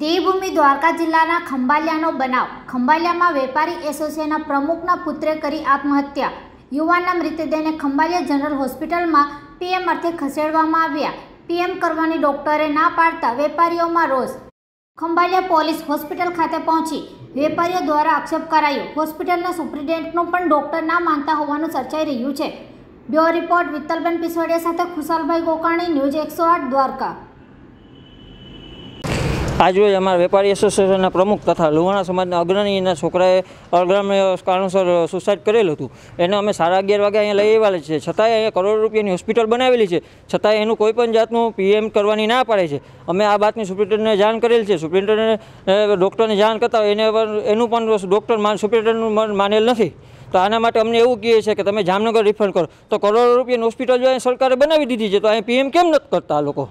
દેવભૂમિ દ્વારકા જિલ્લાના ખંભાલિયાનો બનાવ ખંભાલિયામાં વેપારી એસોસિએશનના પ્રમુખના પુત્રે કરી આત્મહત્યા યુવાનના મૃતદેહને ખંભાલિયા જનરલ હોસ્પિટલમાં પીએમ અર્થે ખસેડવામાં આવ્યા પીએમ કરવાની ડોક્ટરે ના પાડતા વેપારીઓમાં રોષ ખંભાલિયા પોલીસ હોસ્પિટલ ખાતે પહોંચી વેપારીઓ દ્વારા આક્ષેપ કરાયો હોસ્પિટલના સુપ્રિન્ટેન્ડન્ટનું પણ ડોક્ટર ના માનતા હોવાનું ચર્ચાઈ રહ્યું છે બ્યુરો રિપોર્ટ વિત્તલબેન પિસોડિયા સાથે ખુશાલભાઈ ગોકાણી ન્યૂઝ એકસો આઠ દ્વારકા આજે અમારા વેપારી એસોસિએશનના પ્રમુખ તથા લુહાણા સમાજના અગ્રણીના છોકરાએ અગ્રામ્ય કારણસર સુસાઇડ કરેલું હતું એને અમે સાડા અગિયાર વાગે અહીંયા લઈ આવેલા છે છતાંય અહીંયા કરોડો રૂપિયાની હોસ્પિટલ બનાવેલી છે છતાંય એનું કોઈ પણ જાતનું પીએમ કરવાની ના પાડે છે અમે આ બાતની સુપ્રિન્ટેન્ડન્ટને જાણ કરેલ છે સુપ્રિન્ટેન્ડન્ટને ડૉક્ટરને જાણ કરતા હોય એને એનું પણ ડૉક્ટર સુપ્રિન્ટેન્ડન્ટ માનેલ નથી તો આના માટે અમને એવું કહે છે કે તમે જામનગર રિફંડ કરો તો કરોડો રૂપિયાની હોસ્પિટલ જો અહીંયા સરકારે બનાવી દીધી છે તો અહીંયા પીએમ કેમ નથી કરતા લોકો